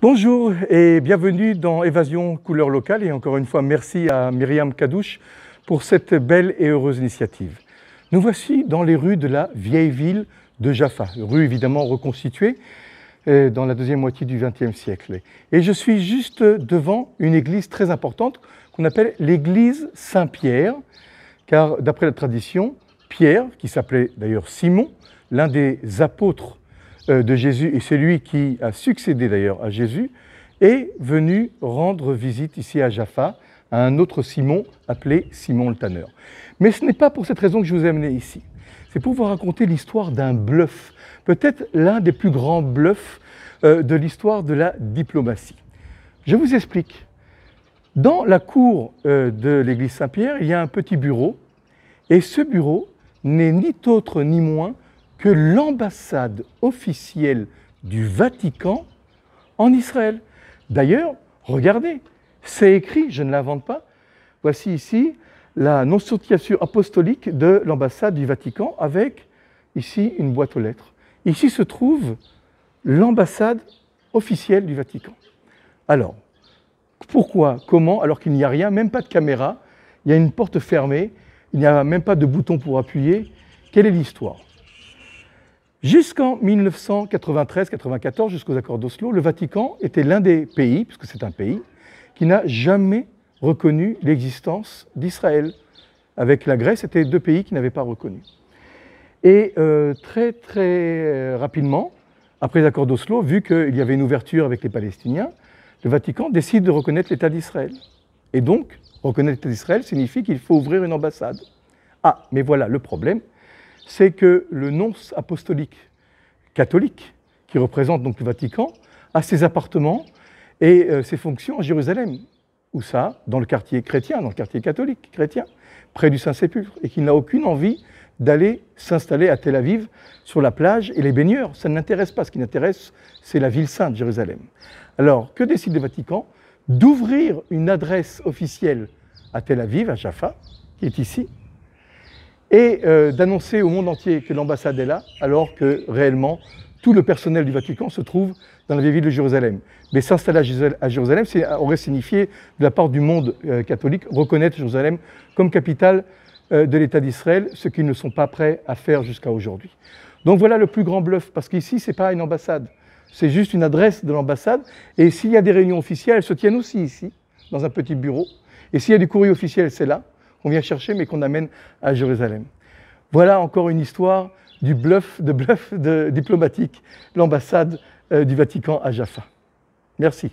Bonjour et bienvenue dans Évasion couleur locale et encore une fois merci à Myriam Kadouche pour cette belle et heureuse initiative. Nous voici dans les rues de la vieille ville de Jaffa, rue évidemment reconstituée euh, dans la deuxième moitié du XXe siècle. Et je suis juste devant une église très importante qu'on appelle l'église Saint-Pierre, car d'après la tradition, Pierre, qui s'appelait d'ailleurs Simon, l'un des apôtres euh, de Jésus, et celui qui a succédé d'ailleurs à Jésus, est venu rendre visite ici à Jaffa à un autre Simon appelé Simon le Tanneur. Mais ce n'est pas pour cette raison que je vous ai amené ici. C'est pour vous raconter l'histoire d'un bluff, peut-être l'un des plus grands bluffs euh, de l'histoire de la diplomatie. Je vous explique. Dans la cour euh, de l'église Saint-Pierre, il y a un petit bureau, et ce bureau n'est ni autre ni moins que l'ambassade officielle du Vatican en Israël. D'ailleurs, regardez, c'est écrit, je ne l'invente pas. Voici ici la non nonciature apostolique de l'ambassade du Vatican avec ici une boîte aux lettres. Ici se trouve l'ambassade officielle du Vatican. Alors, pourquoi Comment Alors qu'il n'y a rien, même pas de caméra, il y a une porte fermée, il n'y a même pas de bouton pour appuyer. Quelle est l'histoire Jusqu'en 1993-94, jusqu'aux accords d'Oslo, le Vatican était l'un des pays, puisque c'est un pays, qui n'a jamais reconnu l'existence d'Israël. Avec la Grèce, c'était deux pays qui n'avaient pas reconnu. Et euh, très très euh, rapidement, après les accords d'Oslo, vu qu'il y avait une ouverture avec les Palestiniens, le Vatican décide de reconnaître l'État d'Israël. Et donc, reconnaître l'État d'Israël signifie qu'il faut ouvrir une ambassade. Ah, mais voilà, le problème, c'est que le nonce apostolique catholique, qui représente donc le Vatican, a ses appartements et euh, ses fonctions à Jérusalem. Où ça Dans le quartier chrétien, dans le quartier catholique chrétien, près du Saint-Sépulcre, et qu'il n'a aucune envie d'aller s'installer à Tel Aviv sur la plage et les baigneurs. Ça ne l'intéresse pas. Ce qui l'intéresse, c'est la ville sainte, Jérusalem. Alors, que décide le Vatican D'ouvrir une adresse officielle à Tel Aviv, à Jaffa, qui est ici, et euh, d'annoncer au monde entier que l'ambassade est là, alors que réellement tout le personnel du Vatican se trouve dans la vieille ville de Jérusalem. Mais s'installer à Jérusalem aurait signifié, de la part du monde euh, catholique, reconnaître Jérusalem comme capitale euh, de l'État d'Israël, ce qu'ils ne sont pas prêts à faire jusqu'à aujourd'hui. Donc voilà le plus grand bluff, parce qu'ici, ce n'est pas une ambassade, c'est juste une adresse de l'ambassade, et s'il y a des réunions officielles, elles se tiennent aussi ici, dans un petit bureau, et s'il y a du courrier officiel, c'est là, qu'on vient chercher, mais qu'on amène à Jérusalem. Voilà encore une histoire du bluff, de bluff diplomatique, l'ambassade euh, du Vatican à Jaffa. Merci.